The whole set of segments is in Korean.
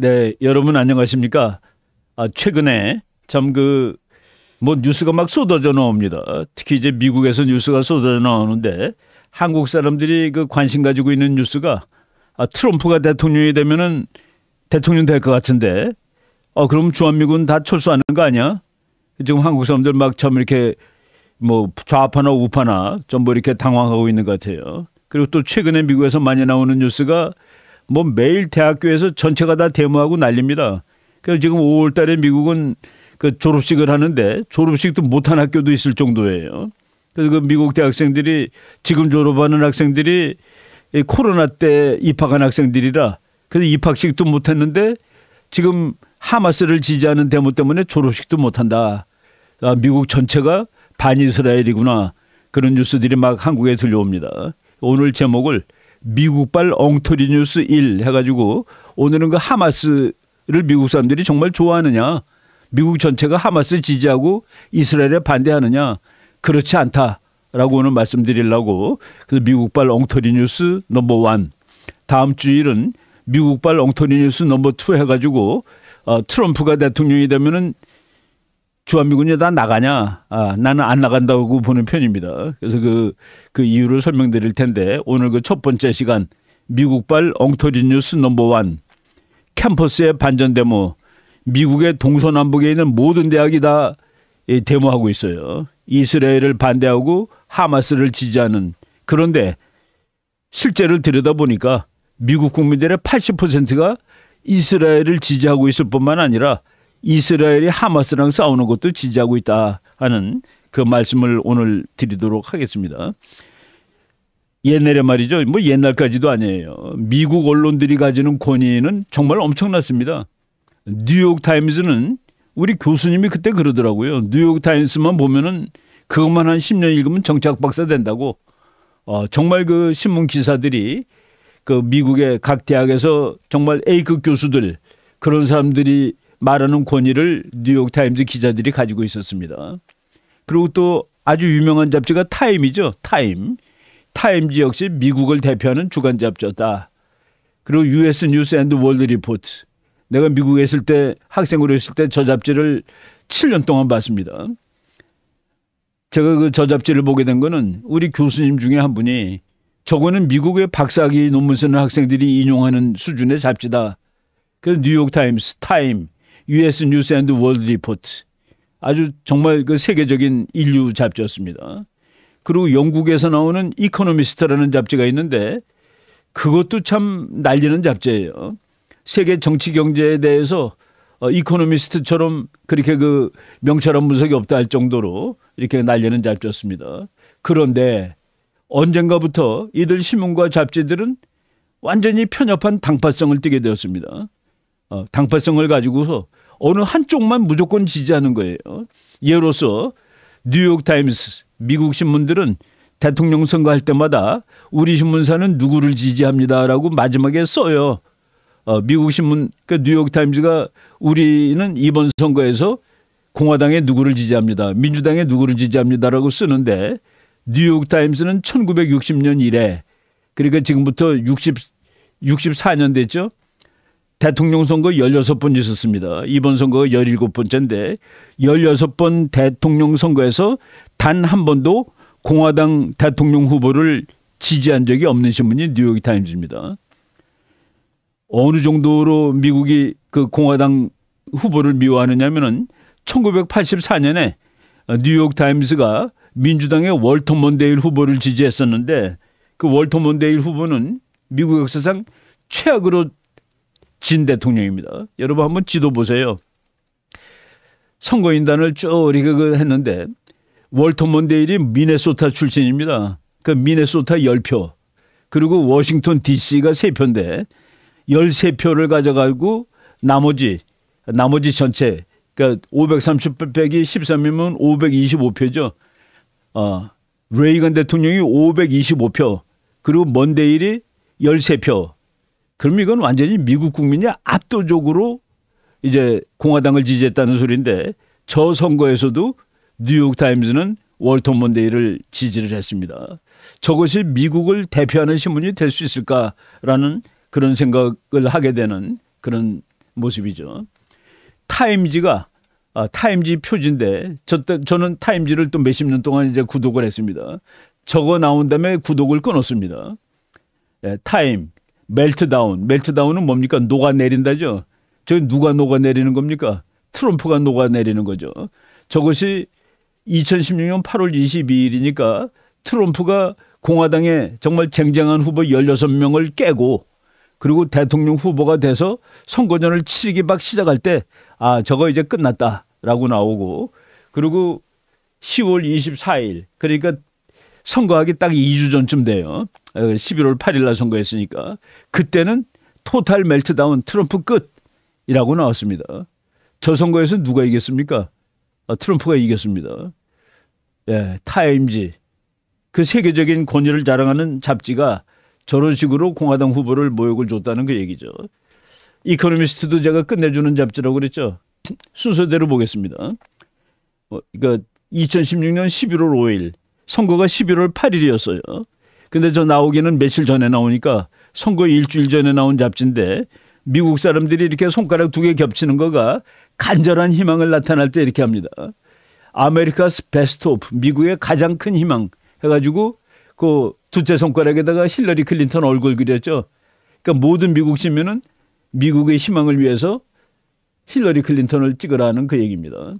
네, 여러분 안녕하십니까? 아, 최근에 참 그 뭐 뉴스가 막 쏟아져 나옵니다. 어, 특히 이제 미국에서 뉴스가 쏟아져 나오는데 한국 사람들이 그 관심 가지고 있는 뉴스가 아, 트럼프가 대통령이 되면은 대통령 될 것 같은데 어 아, 그럼 주한미군 다 철수하는 거 아니야? 지금 한국 사람들 막 참 이렇게 뭐 좌파나 우파나 좀 뭐 이렇게 당황하고 있는 것 같아요. 그리고 또 최근에 미국에서 많이 나오는 뉴스가 뭐 매일 대학교에서 전체가 다 데모하고 난립니다. 그래서 지금 5월 달에 미국은 그 졸업식을 하는데 졸업식도 못한 학교도 있을 정도예요. 그래서 그 미국 대학생들이 지금 졸업하는 학생들이 코로나 때 입학한 학생들이라 그래서 입학식도 못했는데 지금 하마스를 지지하는 데모 때문에 졸업식도 못한다. 아, 미국 전체가 반이스라엘이구나. 그런 뉴스들이 막 한국에 들려옵니다. 오늘 제목을 미국발 엉터리 뉴스 1 해가지고 오늘은 그 하마스를 미국 사람들이 정말 좋아하느냐 미국 전체가 하마스 지지하고 이스라엘에 반대하느냐 그렇지 않다라고 오늘 말씀드리려고 그래서 미국발 엉터리 뉴스 넘버 1 다음 주일은 미국발 엉터리 뉴스 넘버 2 해가지고 어, 트럼프가 대통령이 되면은 주한미군이 다 나가냐? 아, 나는 안 나간다고 보는 편입니다. 그래서 그, 그 이유를 설명드릴 텐데 오늘 그 첫 번째 시간 미국발 엉터리 뉴스 넘버원 캠퍼스의 반전 데모 미국의 동서남북에 있는 모든 대학이 다 예, 데모하고 있어요. 이스라엘을 반대하고 하마스를 지지하는 그런데 실제를 들여다보니까 미국 국민들의 80%가 이스라엘을 지지하고 있을 뿐만 아니라 이스라엘이 하마스랑 싸우는 것도 지지하고 있다 하는 그 말씀을 오늘 드리도록 하겠습니다. 옛날에 말이죠. 뭐 옛날까지도 아니에요. 미국 언론들이 가지는 권위는 정말 엄청났습니다. 뉴욕 타임즈는 우리 교수님이 그때 그러더라고요. 뉴욕 타임즈만 보면은 그것만 한 10년 읽으면 정착 박사 된다고. 어, 정말 그 신문 기사들이 그 미국의 각 대학에서 정말 A급 교수들 그런 사람들이 말하는 권위를 뉴욕타임즈 기자들이 가지고 있었습니다. 그리고 또 아주 유명한 잡지가 타임이죠. 타임. 타임즈 역시 미국을 대표하는 주간 잡지였다. 그리고 US 뉴스 앤드 월드 리포트. 내가 미국에 있을 때 학생으로 있을 때 저 잡지를 7년 동안 봤습니다. 제가 그 저 잡지를 보게 된 거는 우리 교수님 중에 한 분이 저거는 미국의 박사학위 논문 쓰는 학생들이 인용하는 수준의 잡지다. 그 뉴욕타임스, 타임, US 뉴스 앤드 월드 리포트 아주 정말 그 세계적인 인류 잡지였습니다. 그리고 영국에서 나오는 이코노미스트라는 잡지가 있는데 그것도 참 날리는 잡지예요. 세계 정치 경제에 대해서 이코노미스트처럼 어, 그렇게 그 명철한 분석이 없다 할 정도로 이렇게 날리는 잡지였습니다. 그런데 언젠가부터 이들 신문과 잡지들은 완전히 편협한 당파성을 띠게 되었습니다. 어, 당파성을 가지고서 어느 한쪽만 무조건 지지하는 거예요. 예로서 뉴욕타임스 미국 신문들은 대통령 선거할 때마다 우리 신문사는 누구를 지지합니다라고 마지막에 써요. 어, 미국 신문 그러니까 뉴욕타임즈가 우리는 이번 선거에서 공화당에 누구를 지지합니다. 민주당에 누구를 지지합니다라고 쓰는데 뉴욕타임스는 1960년 이래 그러니까 지금부터 60 64년 됐죠. 대통령 선거 16번 있었습니다. 이번 선거가 17번째인데 16번 대통령 선거에서 단 한 번도 공화당 대통령 후보를 지지한 적이 없는 신문이 뉴욕 타임즈입니다. 어느 정도로 미국이 그 공화당 후보를 미워하느냐면은 1984년에 뉴욕 타임즈가 민주당의 월터 먼데일 후보를 지지했었는데 그 월터 먼데일 후보는 미국 역사상 최악으로 진 대통령입니다. 여러분 한번 지도 보세요. 선거인단을 쭉 이렇게 했는데 월터 먼데일이 미네소타 출신입니다. 그 미네소타 10표 그리고 워싱턴 DC가 3표인데 13표를 가져가고 나머지 나머지 전체 그러니까 530 빼기 13이면 525표죠. 어, 레이건 대통령이 525표 그리고 먼데일이 13표 그럼 이건 완전히 미국 국민이 압도적으로 이제 공화당을 지지했다는 소리인데 저 선거에서도 뉴욕타임즈는 월턴 먼데이를 지지를 했습니다. 저것이 미국을 대표하는 신문이 될 수 있을까라는 그런 생각을 하게 되는 그런 모습이죠. 타임즈가 아, 타임즈 표지인데 저, 저는 타임즈를또 몇십 년 동안 이제 구독을 했습니다. 저거 나온 다음에 구독을 끊었습니다. 예, 타임 멜트다운. 멜트다운은 뭡니까? 녹아내린다죠. 저 누가 녹아내리는 겁니까? 트럼프가 녹아내리는 거죠. 저것이 2016년 8월 22일이니까 트럼프가 공화당에 정말 쟁쟁한 후보 16명을 깨고 그리고 대통령 후보가 돼서 선거전을 치르기 막 시작할 때 아, 저거 이제 끝났다라고 나오고 그리고 10월 24일 그러니까 선거하기 딱 2주 전쯤 돼요. 11월 어, 8일 날 선거했으니까 그때는 토탈 멜트다운 트럼프 끝이라고 나왔습니다. 저 선거에서 누가 이겼습니까? 아, 트럼프가 이겼습니다. 예, 타임즈그 세계적인 권위를 자랑하는 잡지가 저런 식으로 공화당 후보를 모욕을 줬다는 그 얘기죠. 이코노미스트도 제가 끝내주는 잡지라고 그랬죠. 순서대로 보겠습니다. 어, 그러니까 2016년 11월 5일 선거가 11월 8일이었어요. 근데 저 나오기는 며칠 전에 나오니까 선거 일주일 전에 나온 잡지인데 미국 사람들이 이렇게 손가락 두 개 겹치는 거가 간절한 희망을 나타날 때 이렇게 합니다. 아메리카스 베스트 오프 미국의 가장 큰 희망 해가지고 그 두째 손가락에다가 힐러리 클린턴 얼굴 그렸죠. 그러니까 모든 미국 시민은 미국의 희망을 위해서 힐러리 클린턴을 찍으라는 그 얘기입니다.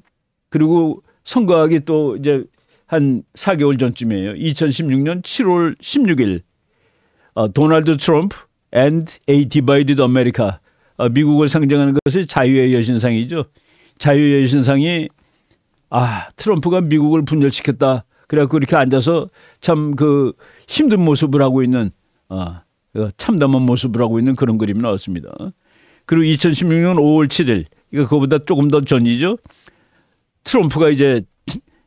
그리고 선거하기 또 이제 한 4개월 전쯤이에요. 2016년 7월 16일 어, 도널드 트럼프 and A Divided America 어, 미국을 상징하는 것이 자유의 여신상이죠. 자유의 여신상이 아 트럼프가 미국을 분열시켰다. 그래갖고 이렇게 앉아서 참 그 힘든 모습을 하고 있는 어, 그 참담한 모습을 하고 있는 그런 그림이 나왔습니다. 그리고 2016년 5월 7일 이거 그거보다 조금 더 전이죠. 트럼프가 이제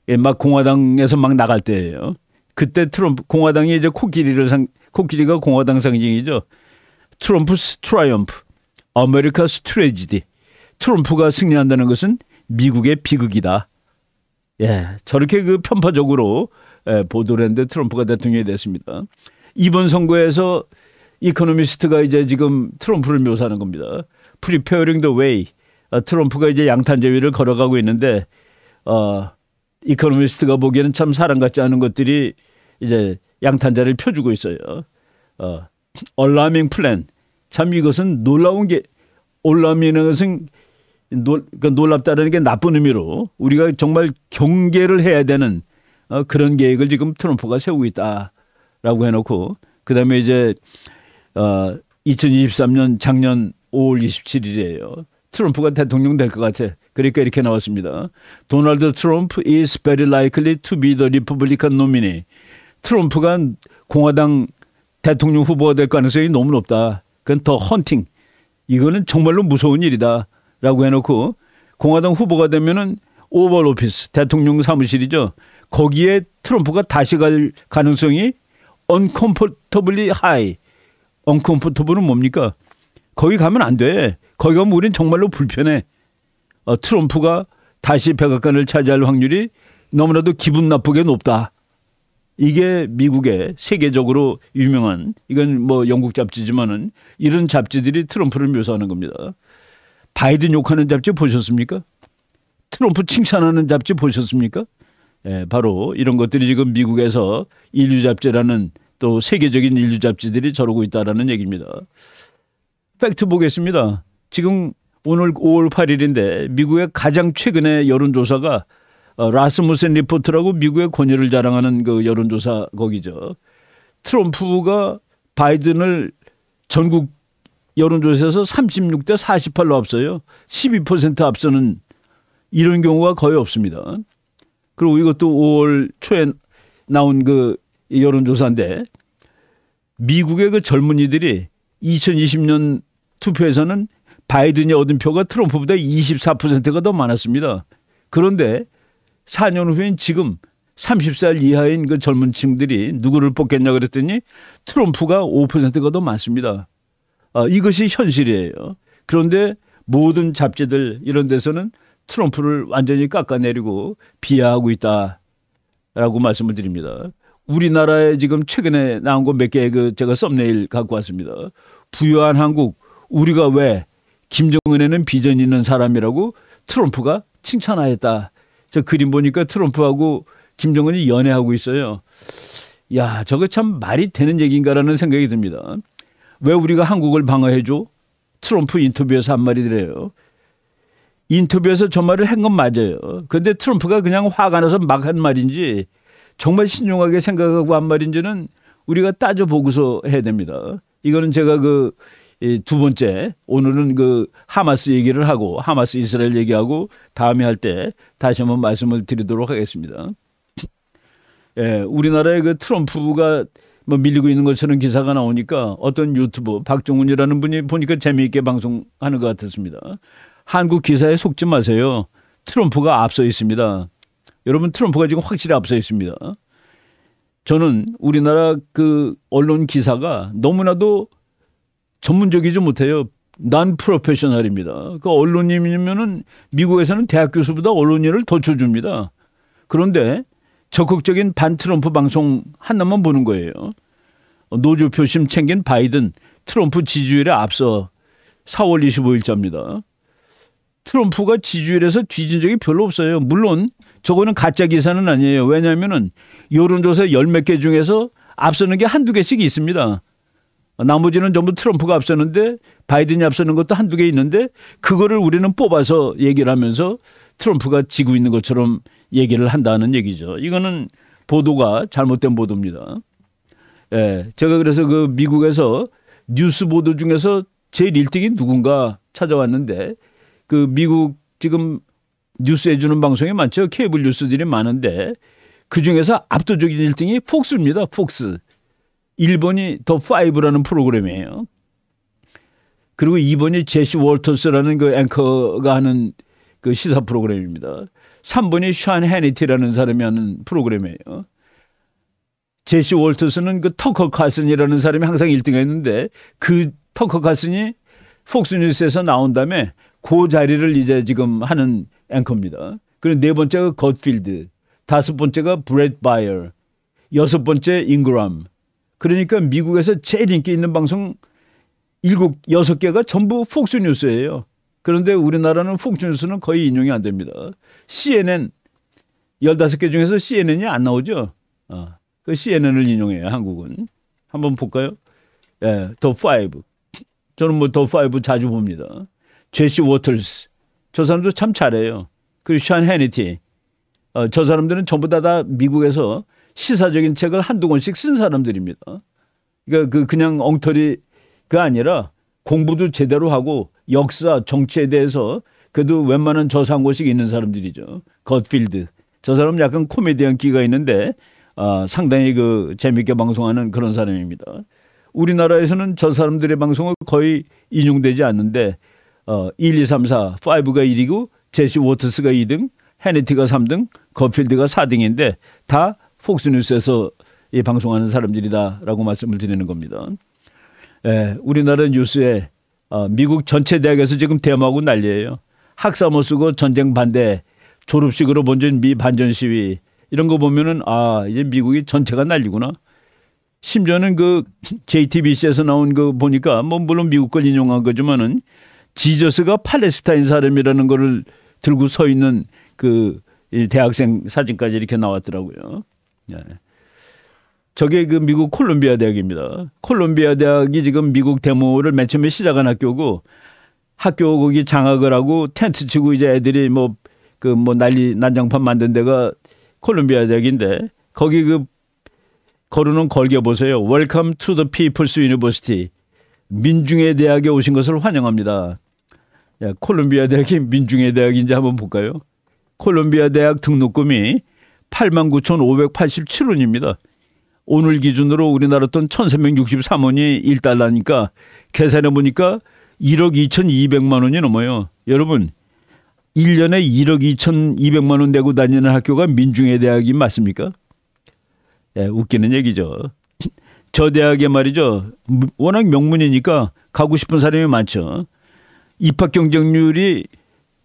예, 막 공화당에서 막 나갈 때예요. 그때 트럼프 공화당이 이제 코끼리를 상 코끼리가 공화당 상징이죠. 트럼프 스 트라이엄프, 아메리카 스트레지디. 트럼프가 승리한다는 것은 미국의 비극이다. 예, 저렇게 그 편파적으로 예, 보도를 했는데 트럼프가 대통령이 됐습니다. 이번 선거에서 이코노미스트가 이제 지금 트럼프를 묘사하는 겁니다. 프리페어링 더 웨이. 트럼프가 이제 양탄 제위를 걸어가고 있는데 어, 이코노미스트가 보기에는 참 사람 같지 않은 것들이 이제 양탄자를 펴주고 있어요. 어, 얼라밍 플랜. 참 이것은 놀라운 게 올라미는 것은 놀, 그러니까 놀랍다는 게 나쁜 의미로 우리가 정말 경계를 해야 되는 어, 그런 계획을 지금 트럼프가 세우고 있다라고 해놓고 그다음에 이제 어, 2023년 작년 5월 27일이에요. 트럼프가 대통령 될 것 같아. 그러니까 이렇게 나왔습니다. 도널드 트럼프 is very likely to be the Republican nominee. 트럼프가 공화당 대통령 후보가 될 가능성이 너무 높다. 그건 더 헌팅. 이거는 정말로 무서운 일이다. 라고 해놓고 공화당 후보가 되면은 오벌 오피스 대통령 사무실이죠. 거기에 트럼프가 다시 갈 가능성이 언컴포터블리 하이. 언컴포터블은 뭡니까? 거기 가면 안 돼. 거기 가면 우린 정말로 불편해. 어, 트럼프가 다시 백악관을 차지할 확률이 너무나도 기분 나쁘게 높다. 이게 미국의 세계적으로 유명한 이건 뭐 영국 잡지지만은 이런 잡지들이 트럼프를 묘사하는 겁니다. 바이든 욕하는 잡지 보셨습니까? 트럼프 칭찬하는 잡지 보셨습니까? 예, 바로 이런 것들이 지금 미국에서 인류 잡지라는 또 세계적인 인류 잡지들이 저러고 있다라는 얘기입니다. 팩트 보겠습니다. 지금 오늘 5월 8일인데 미국의 가장 최근의 여론조사가 어, 라스무센 리포트라고 미국의 권위를 자랑하는 그 여론조사 거기죠. 트럼프가 바이든을 전국 여론조사에서 36대 48로 앞서요. 12% 앞서는 이런 경우가 거의 없습니다. 그리고 이것도 5월 초에 나온 그 여론조사인데 미국의 그 젊은이들이 2020년 투표에서는 바이든이 얻은 표가 트럼프보다 24%가 더 많았습니다. 그런데 4년 후인 지금 30살 이하인 그 젊은 층들이 누구를 뽑겠냐 그랬더니 트럼프가 5%가 더 많습니다. 아, 이것이 현실이에요. 그런데 모든 잡지들 이런 데서는 트럼프를 완전히 깎아내리고 비하하고 있다라고 말씀을 드립니다. 우리나라에 지금 최근에 나온 거 몇개 그 제가 썸네일 갖고 왔습니다. 부유한 한국 우리가 왜 김정은에는 비전 있는 사람이라고 트럼프가 칭찬하였다. 저 그림 보니까 트럼프하고 김정은이 연애하고 있어요. 야, 저거 참 말이 되는 얘기인가라는 생각이 듭니다. 왜 우리가 한국을 방어해줘? 트럼프 인터뷰에서 한 말이 그래요. 인터뷰에서 저 말을 한 건 맞아요. 그런데 트럼프가 그냥 화가 나서 막 한 말인지 정말 신중하게 생각하고 한 말인지는 우리가 따져보고서 해야 됩니다. 이거는 제가 그두 번째 오늘은 그 하마스 얘기를 하고 하마스 이스라엘 얘기하고 다음에 할 때 다시 한번 말씀을 드리도록 하겠습니다. 예, 우리나라의 그 트럼프가 뭐 밀리고 있는 것처럼 기사가 나오니까 어떤 유튜브 박종훈이라는 분이 보니까 재미있게 방송하는 것 같았습니다. 한국 기사에 속지 마세요. 트럼프가 앞서 있습니다. 여러분 트럼프가 지금 확실히 앞서 있습니다. 저는 우리나라 그 언론 기사가 너무나도 전문적이지 못해요. 난 프로페셔널입니다. 그 언론인이면은 미국에서는 대학 교수보다 언론인을 더 쳐줍니다. 그런데 적극적인 반 트럼프 방송 하나만 보는 거예요. 노조 표심 챙긴 바이든 트럼프 지지율에 앞서 4월 25일자입니다. 트럼프가 지지율에서 뒤진 적이 별로 없어요. 물론 저거는 가짜 기사는 아니에요. 왜냐하면은 여론조사 열몇 개 중에서 앞서는 게 한두 개씩 있습니다. 나머지는 전부 트럼프가 앞서는데 바이든이 앞서는 것도 한두 개 있는데 그거를 우리는 뽑아서 얘기를 하면서 트럼프가 지고 있는 것처럼 얘기를 한다는 얘기죠. 이거는 보도가 잘못된 보도입니다. 예. 제가 그래서 그 미국에서 뉴스 보도 중에서 제일 1등이 누군가 찾아왔는데 그 미국 지금 뉴스 해주는 방송이 많죠. 케이블 뉴스들이 많은데 그 중에서 압도적인 1등이 폭스입니다. 폭스. 1번이 더파이브라는 프로그램이에요. 그리고 2번이 제시 월터스라는 그 앵커가 하는 그 시사 프로그램입니다. 3번이 샨 해니티라는 사람이 하는 프로그램이에요. 제시 월터스는 그 터커 카슨이라는 사람이 항상 1등 했는데 그 터커 카슨이 폭스뉴스에서 나온 다음에 그 자리를 이제 지금 하는 앵커입니다. 그리고 네 번째가 겉필드, 다섯 번째가 브렛 바이어, 여섯 번째 잉그람, 그러니까 미국에서 제일 인기 있는 방송 일곱 여섯 개가 전부 폭스뉴스예요. 그런데 우리나라는 폭스뉴스는 거의 인용이 안 됩니다. CNN 열다섯 개 중에서 CNN이 안 나오죠. 어. 그 CNN을 인용해요. 한국은 한번 볼까요? 예, 더 파이브. 저는 뭐더 파이브 자주 봅니다. 제시 워틀스 저 사람도 참 잘해요. 그리고 샨 해니티 어, 저 사람들은 전부 다, 다 미국에서 시사적인 책을 한두 권씩 쓴 사람들입니다. 그러니까 그 그냥 엉터리가 그 아니라 공부도 제대로 하고 역사, 정치에 대해서 그래도 웬만한 저상고식 있는 사람들이죠. 겉필드. 저 사람 약간 코미디언 기가 있는데 아, 상당히 그 재밌게 방송하는 그런 사람입니다. 우리나라에서는 저 사람들의 방송은 거의 인용되지 않는데 어, 1, 2, 3, 4, 5가 1이고 제시 워터스가 2등, 헤네티가 3등, 거필드가 4등인데 다 폭스뉴스에서 예, 방송하는 사람들이다라고 말씀을 드리는 겁니다. 예, 우리나라 뉴스에 어, 미국 전체 대학에서 지금 대모하고 난리예요. 학사모 쓰고 전쟁 반대, 졸업식으로 본전 미 반전 시위 이런 거 보면은 아 이제 미국이 전체가 난리구나. 심지어는 그 JTBC에서 나온 거 보니까 뭐 물론 미국 걸 인용한 거지만은 지저스가 팔레스타인 사람이라는 거를 들고 서 있는 그 대학생 사진까지 이렇게 나왔더라고요. 예. 저게 그 미국 콜롬비아 대학입니다. 콜롬비아 대학이 지금 미국 데모를 맨 처음에 시작한 학교고 학교 거기 장악을 하고 텐트 치고 이제 애들이 뭐 그뭐 그뭐 난리 난장판 만든 데가 콜롬비아 대학인데 거기 그 거르는 걸겨 보세요. Welcome to the People's University. 민중의 대학에 오신 것을 환영합니다. 야, 콜롬비아 대학이 민중의 대학인지 한번 볼까요? 콜롬비아 대학 등록금이 89,587원입니다. 오늘 기준으로 우리나라 돈 1,363원이 1달러니까 계산해 보니까 1억 2,200만 원이 넘어요. 여러분 1년에 1억 2,200만 원 내고 다니는 학교가 민중의 대학이 맞습니까? 예, 웃기는 얘기죠. 저 대학에 말이죠. 워낙 명문이니까 가고 싶은 사람이 많죠. 입학 경쟁률이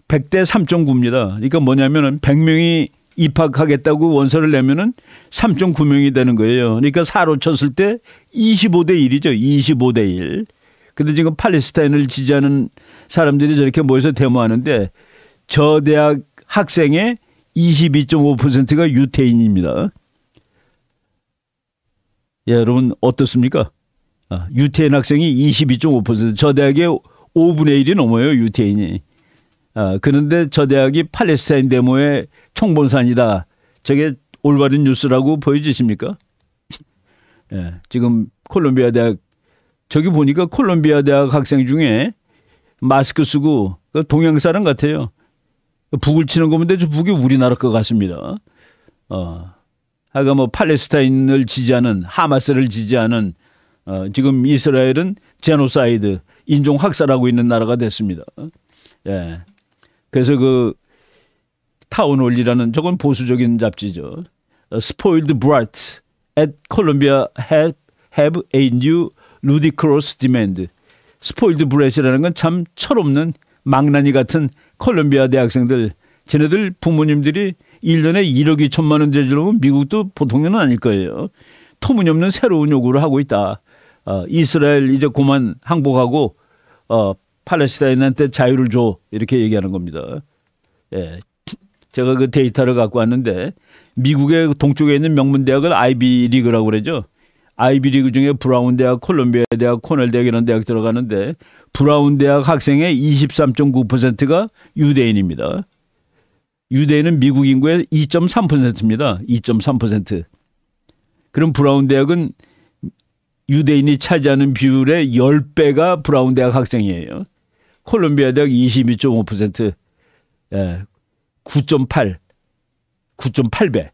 100대 3.9입니다. 그러니까 뭐냐면은 100명이 입학하겠다고 원서를 내면은 3.9명이 되는 거예요. 그러니까 4로 쳤을 때 25대 1이죠. 25대 1. 근데 지금 팔레스타인을 지지하는 사람들이 저렇게 모여서 데모하는데 저 대학 학생의 22.5%가 유태인입니다. 예, 여러분 어떻습니까? 아, 유태인 학생이 22.5%저 대학의 5분의 1이 넘어요 유태인이. 어, 그런데 저 대학이 팔레스타인 데모의 총본산이다. 저게 올바른 뉴스라고 보여지십니까? 예, 지금 콜롬비아 대학 저기 보니까 콜롬비아 대학 학생 중에 마스크 쓰고 그 동양 사람 같아요. 북을 치는 거 보면 저 북이 우리나라 것 같습니다. 어, 아까 뭐 팔레스타인을 지지하는 하마스를 지지하는 어, 지금 이스라엘은 제노사이드 인종 학살하고 있는 나라가 됐습니다. 예. 그래서 그타운홀리라는 저건 보수적인 잡지죠. 어, Spoiled Brats at Columbia have, have a new ludicrous demand. Spoiled b r a t 이라는건 참 철없는 망나니 같은 콜롬비아 대학생들 쟤네들 부모님들이 1년에 1억 2천만 원 대주면 미국도 보통은 아닐 거예요. 터무니없는 새로운 요구를 하고 있다. 어, 이스라엘 이제 그만 항복하고 어, 팔레스타인한테 자유를 줘 이렇게 얘기하는 겁니다. 예. 제가 그 데이터를 갖고 왔는데 미국의 동쪽에 있는 명문 대학을 아이비 리그라고 그러죠. 아이비 리그 중에 브라운 대학, 콜롬비아 대학, 코넬 대학 이런 대학 들어가는데 브라운 대학 학생의 23.9%가 유대인입니다. 유대인은 미국 인구의 2.3%입니다. 2.3%. 그럼 브라운 대학은 유대인이 차지하는 비율의 10배가 브라운 대학 학생이에요. 콜롬비아 대학 22.5%, 예, 9.8, 9.8배.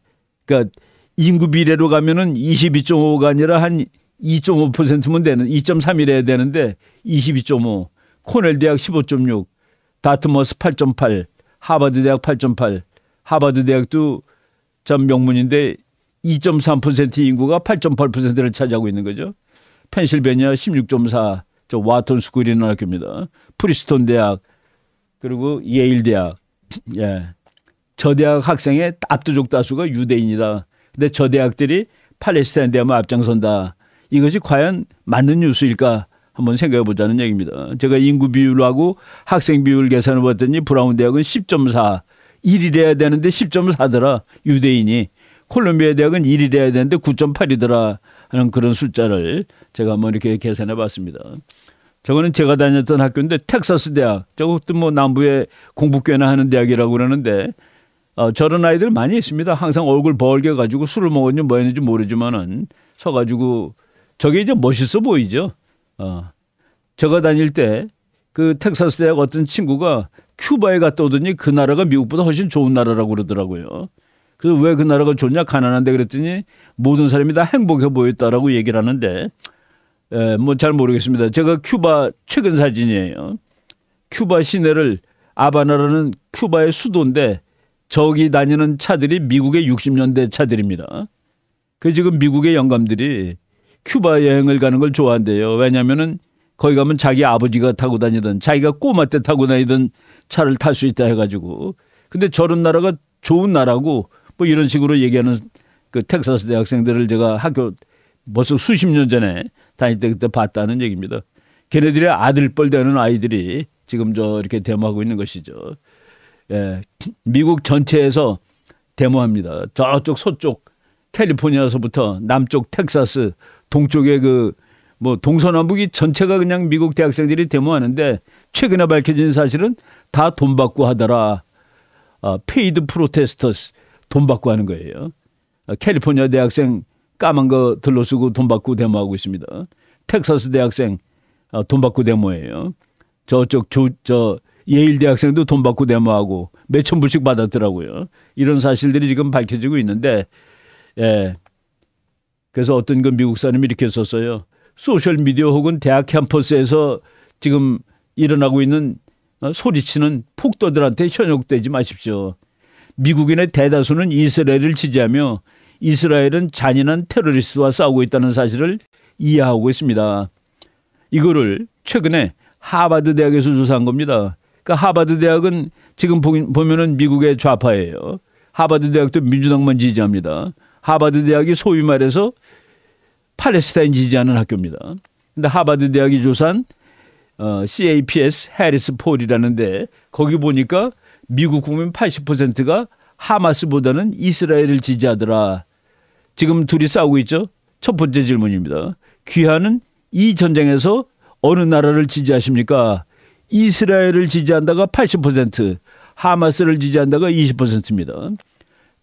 그러니까 인구 비례로 가면은 22.5가 아니라 한 2.5%면 되는 2.3이래야 되는데 22.5. 코넬 대학 15.6, 다트머스 8.8, 하버드 대학 8.8. 하버드 대학도 전 명문인데 2.3% 인구가 8.8%를 차지하고 있는 거죠. 펜실베니아 16.4, 저 와톤 스쿨이라는 학교입니다. 프리스톤 대학 그리고 예일 대학 예. 저 대학 학생의 압도적 다수가 유대인이다. 근데 저 대학들이 팔레스타인 대학만 앞장선다. 이것이 과연 맞는 뉴스일까 한번 생각해 보자는 얘기입니다. 제가 인구 비율하고 학생 비율 계산을 봤더니 브라운 대학은 10.4, 1이래야 되는데 10.4더라 유대인이 콜롬비아 대학은 1이래야 되는데 9.8이더라 하는 그런 숫자를 제가 한번 이렇게 계산해 봤습니다. 저거는 제가 다녔던 학교인데 텍사스 대학. 저것도 뭐 남부에 공부 꽤나 하는 대학이라고 그러는데 어, 저런 아이들 많이 있습니다. 항상 얼굴 벌게 가지고 술을 먹었는지 뭐 했는지 모르지만은 서가지고 저게 이제 멋있어 보이죠. 어. 제가 다닐 때 그 텍사스 대학 어떤 친구가 큐바에 갔다 오더니 그 나라가 미국보다 훨씬 좋은 나라라고 그러더라고요. 그래서 왜 그 나라가 좋냐 가난한데 그랬더니 모든 사람이 다 행복해 보였다라고 얘기를 하는데 예, 뭐잘 모르겠습니다. 제가 큐바 최근 사진이에요. 큐바 시내를 아바나라는 큐바의 수도인데 저기 다니는 차들이 미국의 60년대 차들입니다. 그 지금 미국의 영감들이 큐바 여행을 가는 걸 좋아한대요. 왜냐면은 거기 가면 자기 아버지가 타고 다니던 자기가 꼬마 때 타고 다니던 차를 탈 수 있다 해가지고 근데 저런 나라가 좋은 나라고 뭐 이런 식으로 얘기하는 그 텍사스 대학생들을 제가 학교 벌써 수십 년 전에 다닐 때 그때 봤다는 얘기입니다. 걔네들의 아들뻘 되는 아이들이 지금 저 이렇게 데모하고 있는 것이죠. 예, 미국 전체에서 데모합니다. 저쪽 서쪽 캘리포니아서부터 남쪽 텍사스 동쪽의 그뭐 동서남북이 전체가 그냥 미국 대학생들이 데모하는데 최근에 밝혀진 사실은 다 돈 받고 하더라. 아, 페이드 프로테스터스 돈 받고 하는 거예요. 아, 캘리포니아 대학생 까만 거 들러쓰고 돈 받고 데모하고 있습니다. 텍사스 대학생 어, 돈 받고 데모해요 저쪽 조, 저 예일 대학생도 돈 받고 데모하고 몇천 불씩 받았더라고요. 이런 사실들이 지금 밝혀지고 있는데 예. 그래서 어떤 그 미국 사람이 이렇게 썼어요. 소셜 미디어 혹은 대학 캠퍼스에서 지금 일어나고 있는 어, 소리치는 폭도들한테 현혹되지 마십시오. 미국인의 대다수는 이스라엘을 지지하며 이스라엘은 잔인한 테러리스트와 싸우고 있다는 사실을 이해하고 있습니다. 이거를 최근에 하버드 대학에서 조사한 겁니다. 그러니까 하버드 대학은 지금 보면은 미국의 좌파예요. 하버드 대학도 민주당만 지지합니다. 하버드 대학이 소위 말해서 팔레스타인 지지하는 학교입니다. 근데 하버드 대학이 조사한 어, CAPS 해리스 폴이라는데 거기 보니까 미국 국민 80%가 하마스보다는 이스라엘을 지지하더라. 지금 둘이 싸우고 있죠. 첫 번째 질문입니다. 귀하는 이 전쟁에서 어느 나라를 지지하십니까? 이스라엘을 지지한다가 80%, 하마스를 지지한다가 20%입니다.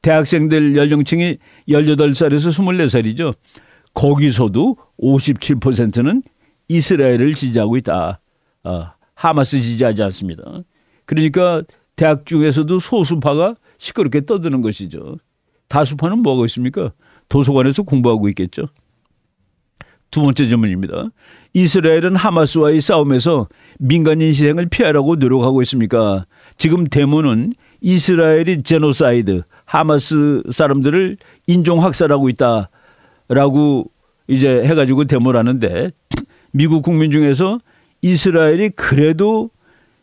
대학생들 연령층이 18살에서 24살이죠. 거기서도 57%는 이스라엘을 지지하고 있다. 아, 하마스 지지하지 않습니다. 그러니까 대학 중에서도 소수파가 시끄럽게 떠드는 것이죠. 다수파는 뭐가 있습니까? 도서관에서 공부하고 있겠죠. 두 번째 질문입니다. 이스라엘은 하마스와의 싸움에서 민간인 희생을 피하라고 노력하고 있습니까? 지금 대모는 이스라엘이 제노사이드 하마스 사람들을 인종 학살하고 있다라고 이제 해가지고 데모를하는데 미국 국민 중에서 이스라엘이 그래도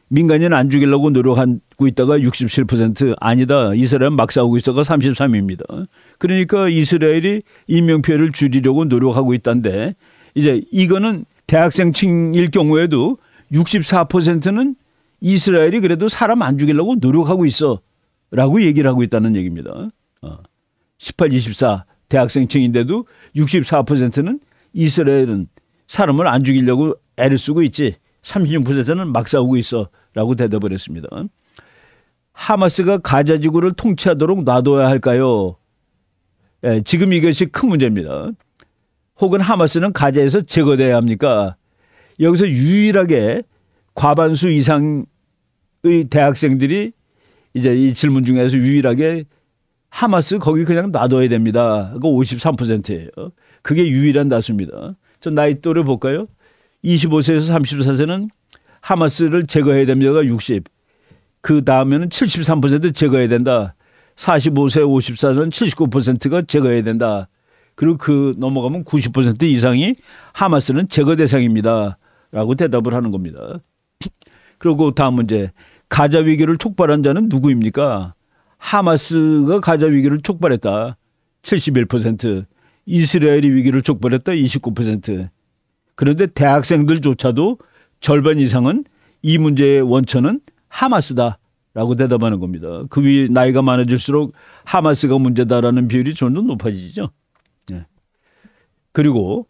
민간인 안 죽이려고 노력하고 있다가 67% 아니다 이스라엘 은막 싸우고 있어가 33입니다. 그러니까 이스라엘이 인명피해를 줄이려고 노력하고 있다는데 이제 이거는 대학생층일 경우에도 64%는 이스라엘이 그래도 사람 안 죽이려고 노력하고 있어 라고 얘기를 하고 있다는 얘기입니다. 18, 어. 24 대학생층인데도 64%는 이스라엘은 사람을 안 죽이려고 애를 쓰고 있지 36%는 막 싸우고 있어 라고 대답을 했습니다. 하마스가 가자지구를 통치하도록 놔둬야 할까요? 예, 지금 이것이 큰 문제입니다. 혹은 하마스는 가자에서 제거돼야 합니까? 여기서 유일하게 과반수 이상의 대학생들이 이제 이 질문 중에서 유일하게 하마스 거기 그냥 놔둬야 됩니다. 그거 53%예요. 그게 유일한 다수입니다. 저 나이 또래 볼까요? 25세에서 34세는 하마스를 제거해야 됩니다가 60. 그 다음에는 73% 제거해야 된다. 45세 54세는 79%가 제거해야 된다. 그리고 그 넘어가면 90% 이상이 하마스는 제거 대상입니다. 라고 대답을 하는 겁니다. 그리고 그 다음 문제. 가자 위기를 촉발한 자는 누구입니까? 하마스가 가자 위기를 촉발했다. 71%. 이스라엘이 위기를 촉발했다. 29%. 그런데 대학생들조차도 절반 이상은 이 문제의 원천은 하마스다. 라고 대답하는 겁니다. 그위에 나이가 많아질수록 하마스가 문제다라는 비율이 점점 높아지죠. 네. 그리고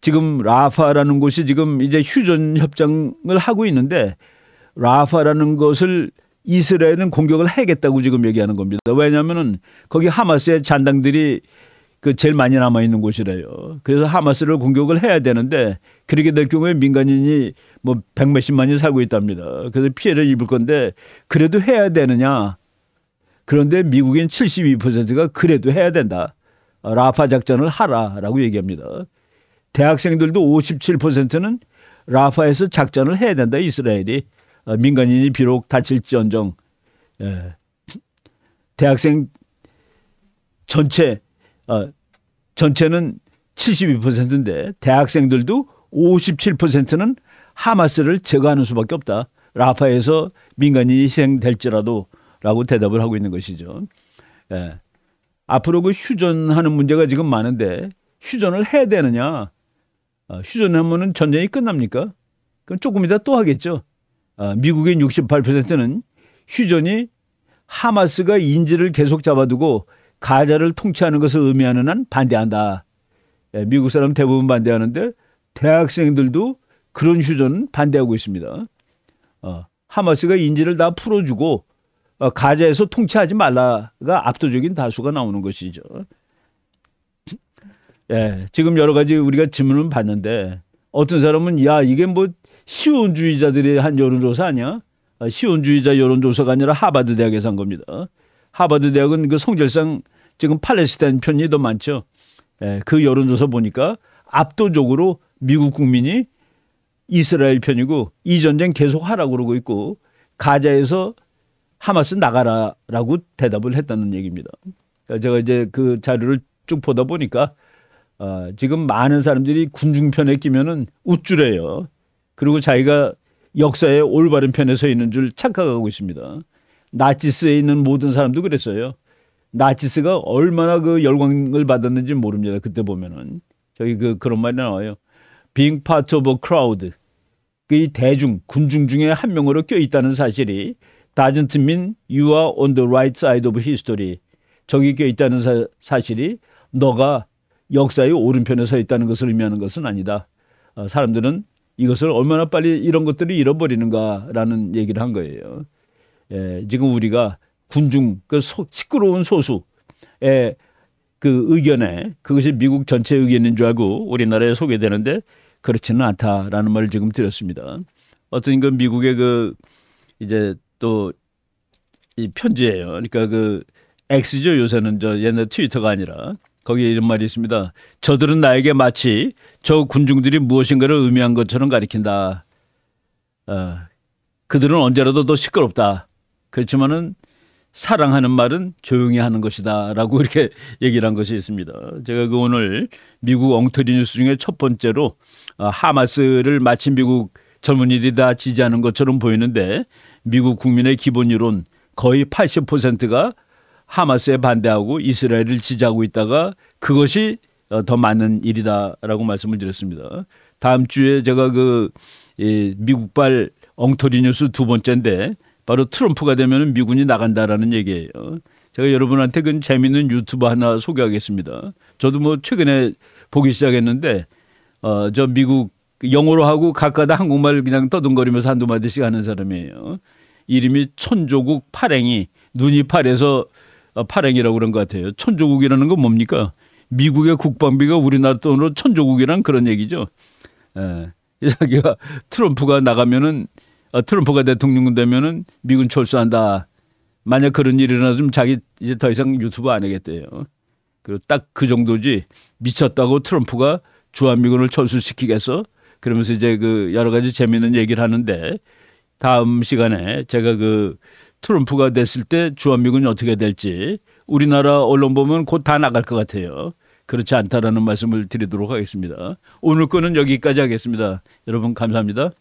지금 라파라는 곳이 지금 이제 휴전 협정을 하고 있는데 라파라는 것을 이스라엘은 공격을 해야겠다고 지금 얘기하는 겁니다. 왜냐하면은 거기 하마스의 잔당들이 그 제일 많이 남아 있는 곳이래요. 그래서 하마스를 공격을 해야 되는데 그렇게 될 경우에 민간인이 뭐 백몇십만이 살고 있답니다. 그래서 피해를 입을 건데 그래도 해야 되느냐? 그런데 미국인 72%가 그래도 해야 된다. 라파 작전을 하라라고 얘기합니다. 대학생들도 57%는 라파에서 작전을 해야 된다. 이스라엘이 어, 민간인이 비록 다칠지언정 예. 대학생 전체 어, 전체는 72%인데 대학생들도 57%는 하마스를 제거하는 수밖에 없다. 라파에서 민간인이 희생될지라도 라고 대답을 하고 있는 것이죠. 예. 앞으로 그 휴전하는 문제가 지금 많은데 휴전을 해야 되느냐. 어, 휴전하면은 전쟁이 끝납니까? 그럼 조금 이따 또 하겠죠. 어, 미국의 68%는 휴전이 하마스가 인지를 계속 잡아두고 가자를 통치하는 것을 의미하는 한 반대한다. 예, 미국 사람 대부분 반대하는데 대학생들도 그런 휴전 반대하고 있습니다. 어, 하마스가 인질을 다 풀어주고 어, 가자에서 통치하지 말라가 압도적인 다수가 나오는 것이죠. 예, 지금 여러 가지 우리가 질문을 받는데 어떤 사람은 야 이게 뭐 시온주의자들이 한 여론조사 아니야? 어, 시온주의자 여론조사가 아니라 하버드 대학에서 한 겁니다. 하버드 대학은 그 성질상 지금 팔레스타인 편이 더 많죠. 예, 그 여론조사 보니까 압도적으로 미국 국민이 이스라엘 편이고 이 전쟁 계속 하라고 그러고 있고 가자에서 하마스 나가라라고 대답을 했다는 얘기입니다. 그러니까 제가 이제 그 자료를 쭉 보다 보니까 어, 지금 많은 사람들이 군중 편에 끼면은 우쭐해요. 그리고 자기가 역사의 올바른 편에 서 있는 줄 착각하고 있습니다. 나치스에 있는 모든 사람도 그랬어요. 나치스가 얼마나 그 열광을 받았는지 모릅니다. 그때 보면은 저기 그 그런 말이 나와요. Being part of a crowd, 그이 대중 군중 중에 한 명으로 껴 있다는 사실이 다젠트 민 you are on the right side of history, 저기 껴 있다는 사, 사실이 너가 역사의 오른편에 서 있다는 것을 의미하는 것은 아니다. 어, 사람들은 이것을 얼마나 빨리 이런 것들을 잃어버리는가라는 얘기를 한 거예요. 예, 지금 우리가 군중 그 소, 시끄러운 소수의 그 의견에 그것이 미국 전체 의견인 줄 알고 우리나라에 소개되는데 그렇지는 않다라는 말을 지금 드렸습니다. 어떤 그 미국의 그 이제 또 이 편지예요. 그러니까 그 엑스죠 요새는 저 옛날 트위터가 아니라 거기에 이런 말이 있습니다. 저들은 나에게 마치 저 군중들이 무엇인가를 의미한 것처럼 가리킨다. 어, 그들은 언제라도 더 시끄럽다. 그렇지만은 사랑하는 말은 조용히 하는 것이다라고 이렇게 얘기를 한 것이 있습니다. 제가 그 오늘 미국 엉터리 뉴스 중에 첫 번째로 아, 하마스를 마침 미국 젊은이들이 다 지지하는 것처럼 보이는데 미국 국민의 기본 이론 거의 80%가 하마스에 반대하고 이스라엘을 지지하고 있다가 그것이 어, 더 많은 일이다라고 말씀을 드렸습니다. 다음 주에 제가 그 미국발 엉터리 뉴스 두 번째인데 바로 트럼프가 되면 미군이 나간다라는 얘기예요. 어? 제가 여러분한테 그 재미있는 유튜브 하나 소개하겠습니다. 저도 뭐 최근에 보기 시작했는데 어, 저 미국 영어로 하고 가까다 한국말 그냥 떠듬거리면서 한두 마디씩 하는 사람이에요. 이름이 천조국 파랭이 눈이 파래서 파랭이라고 어, 그런 것 같아요. 천조국이라는 건 뭡니까? 미국의 국방비가 우리나라 돈으로 천조국이란 그런 얘기죠. 에, 예. 자기가 트럼프가 나가면은 어, 트럼프가 대통령 되면은 미군 철수한다. 만약 그런 일이 일어나면 자기 이제 더 이상 유튜브 안 하겠대요. 그 딱 그 정도지 미쳤다고 트럼프가 주한미군을 철수시키겠어? 그러면서 이제 그 여러 가지 재미있는 얘기를 하는데 다음 시간에 제가 그 트럼프가 됐을 때 주한미군이 어떻게 될지 우리나라 언론 보면 곧 다 나갈 것 같아요. 그렇지 않다라는 말씀을 드리도록 하겠습니다. 오늘 거는 여기까지 하겠습니다. 여러분 감사합니다.